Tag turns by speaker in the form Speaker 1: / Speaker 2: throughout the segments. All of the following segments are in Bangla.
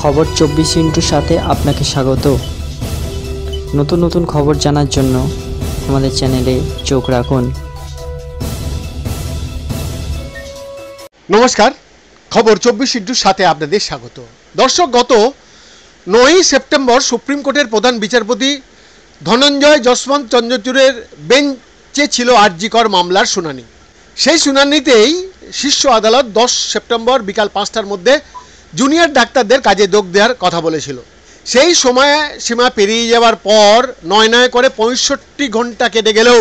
Speaker 1: খবর চব্বিশ ইন্টুর সাথে আপনাকে স্বাগত নতুন নতুন খবর জানার জন্য আমাদের চ্যানেলে চোখ রাখুন নমস্কার খবর চব্বিশ ইন্টুর সাথে আপনাদের স্বাগত দর্শক গত নয়ই সেপ্টেম্বর সুপ্রিম কোর্টের প্রধান বিচারপতি ধনঞ্জয় যশবন্ত চন্দ্রচূড়ের বেঞ্চে ছিল আরজিকর মামলার শুনানি সেই শুনানিতেই শীর্ষ আদালত দশ সেপ্টেম্বর বিকাল পাঁচটার মধ্যে জুনিয়র ডাক্তারদের কাজে যোগ দেওয়ার কথা বলেছিল সেই সময়ে সীমা পেরিয়ে যাওয়ার পর নয় নয় করে পঁয়ষট্টি ঘন্টা কেটে গেলেও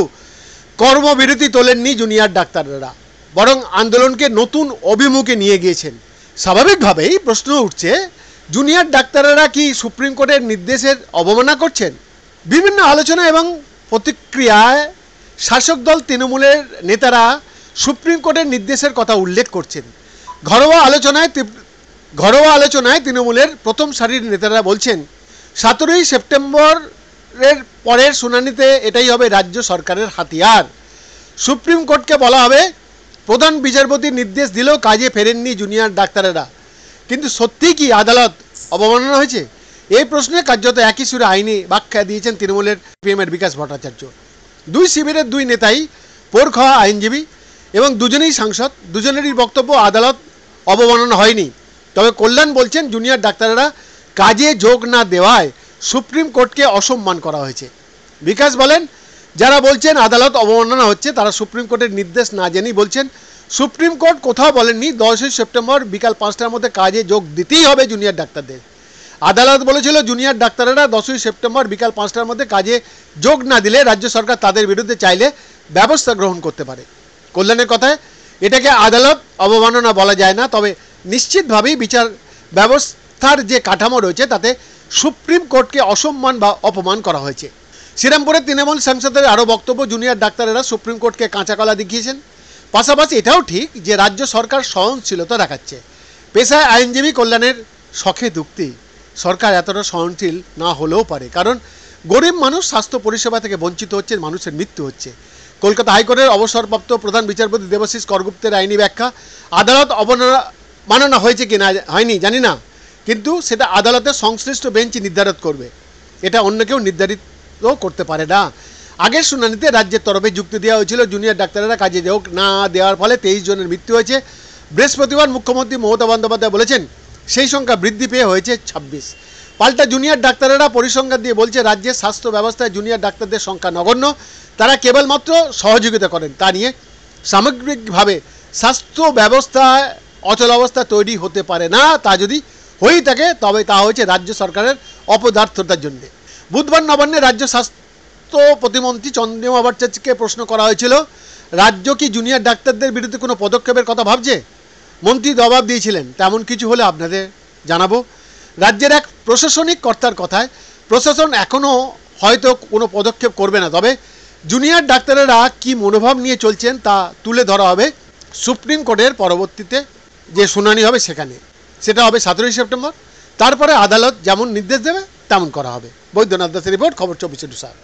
Speaker 1: কর্মবিরতি তোলেননি জুনিয়র ডাক্তাররা বরং আন্দোলনকে নতুন অভিমুখে নিয়ে গিয়েছেন স্বাভাবিকভাবেই প্রশ্ন উঠছে জুনিয়র ডাক্তাররা কি সুপ্রিম কোর্টের নির্দেশের অবমাননা করছেন বিভিন্ন আলোচনা এবং প্রতিক্রিয়ায় শাসক দল তৃণমূলের নেতারা সুপ্রিম কোর্টের নির্দেশের কথা উল্লেখ করছেন ঘরোয়া আলোচনায় ঘরোয়া আলোচনায় তৃণমূলের প্রথম সারির নেতারা বলছেন সতেরোই সেপ্টেম্বরের পরের শুনানিতে এটাই হবে রাজ্য সরকারের হাতিয়ার সুপ্রিম কোর্টকে বলা হবে প্রধান বিচারপতির নির্দেশ দিলেও কাজে ফেরেননি জুনিয়র ডাক্তারেরা কিন্তু সত্যি কি আদালত অবমাননা হয়েছে এই প্রশ্নে কার্যত একই সুরে আইনি ব্যাখ্যা দিয়েছেন তৃণমূলের পিএমের বিকাশ ভট্টাচার্য দুই শিবিরের দুই নেতাই পোর খাওয়া আইনজীবী এবং দুজনেই সাংসদ দুজনেরই বক্তব্য আদালত অবমাননা হয়নি তবে কল্যাণ বলছেন জুনিয়র ডাক্তাররা কাজে যোগ না দেওয়ায় সুপ্রিম কোর্টকে অসম্মান করা হয়েছে বিকাশ বলেন যারা বলছেন আদালত অবমাননা হচ্ছে তারা সুপ্রিম কোর্টের নির্দেশ না জেনেই বলছেন সুপ্রিম কোর্ট কোথাও বলেননি দশই সেপ্টেম্বর বিকাল পাঁচটার মধ্যে কাজে যোগ দিতেই হবে জুনিয়র ডাক্তারদের আদালত বলেছিল জুনিয়র ডাক্তারেরা দশই সেপ্টেম্বর বিকাল পাঁচটার মধ্যে কাজে যোগ না দিলে রাজ্য সরকার তাদের বিরুদ্ধে চাইলে ব্যবস্থা গ্রহণ করতে পারে কল্যাণের কথায় এটাকে আদালত অবমাননা বলা যায় না তবে নিশ্চিতভাবেই বিচার ব্যবস্থার যে কাঠামো রয়েছে তাতে সুপ্রিম কোর্টকে অসম্মান বা অপমান করা হয়েছে শ্রীরামপুরের তৃণমূল সাংসদের আরও বক্তব্য জুনিয়র ডাক্তারেরা সুপ্রিম কোর্টকে কাঁচা কলা দেখিয়েছেন পাশাপাশি এটাও ঠিক যে রাজ্য সরকার সহনশীলতা দেখাচ্ছে পেশায় আইনজীবী কল্যাণের শখে দুক্তি সরকার এতটা সহনশীল না হলেও পারে কারণ গরিব মানুষ স্বাস্থ্য পরিষেবা থেকে বঞ্চিত হচ্ছে মানুষের মৃত্যু হচ্ছে কলকাতা হাইকোর্টের অবসরপ্রাপ্ত প্রধান বিচারপতি দেবাশিস করগুপ্তের আইনি ব্যাখ্যা আদালত অবনা বানানো হয়েছে কি না হয়নি জানি না কিন্তু সেটা আদালতে সংশ্লিষ্ট বেঞ্চই নির্ধারণ করবে এটা অন্য কেউ নির্ধারিত করতে পারে না আগের শুনানিতে রাজ্যের তরফে যুক্তি দেওয়া হয়েছিল জুনিয়র ডাক্তারেরা কাজে যোগ না দেওয়ার ফলে তেইশ জনের মৃত্যু হয়েছে বৃহস্পতিবার মুখ্যমন্ত্রী মমতা বন্দ্যোপাধ্যায় বলেছেন সেই সংখ্যা বৃদ্ধি পেয়ে হয়েছে ২৬ পাল্টা জুনিয়র ডাক্তারেরা পরিসংখ্যান দিয়ে বলছে রাজ্যের স্বাস্থ্য ব্যবস্থায় জুনিয়র ডাক্তারদের সংখ্যা নগণ্য তারা কেবলমাত্র সহযোগিতা করেন তা নিয়ে সামগ্রিকভাবে স্বাস্থ্য ব্যবস্থায় অচল অবস্থা তৈরি হতে পারে না তা যদি হয়েই থাকে তবে তা হয়েছে রাজ্য সরকারের অপদার্থতার জন্যে বুধবার নবান্নে রাজ্য স্বাস্থ্য প্রতিমন্ত্রী চন্দ্রিমা ভট্টাচার্যকে প্রশ্ন করা হয়েছিল রাজ্য কি জুনিয়র ডাক্তারদের বিরুদ্ধে কোনো পদক্ষেপের কথা ভাবছে মন্ত্রী জবাব দিয়েছিলেন তেমন কিছু হলে আপনাদের জানাবো রাজ্যের এক প্রশাসনিক কর্তার কথায় প্রশাসন এখনও হয়তো কোনো পদক্ষেপ করবে না তবে জুনিয়র ডাক্তারেরা কি মনোভাব নিয়ে চলছেন তা তুলে ধরা হবে সুপ্রিম কোর্টের পরবর্তীতে যে শুনানি হবে সেখানে সেটা হবে সতেরোই সেপ্টেম্বর তারপরে আদালত যেমন নির্দেশ দেবে তেমন করা হবে বৈদ্যনাথ দাসের রিপোর্ট খবর চব্বিশে টু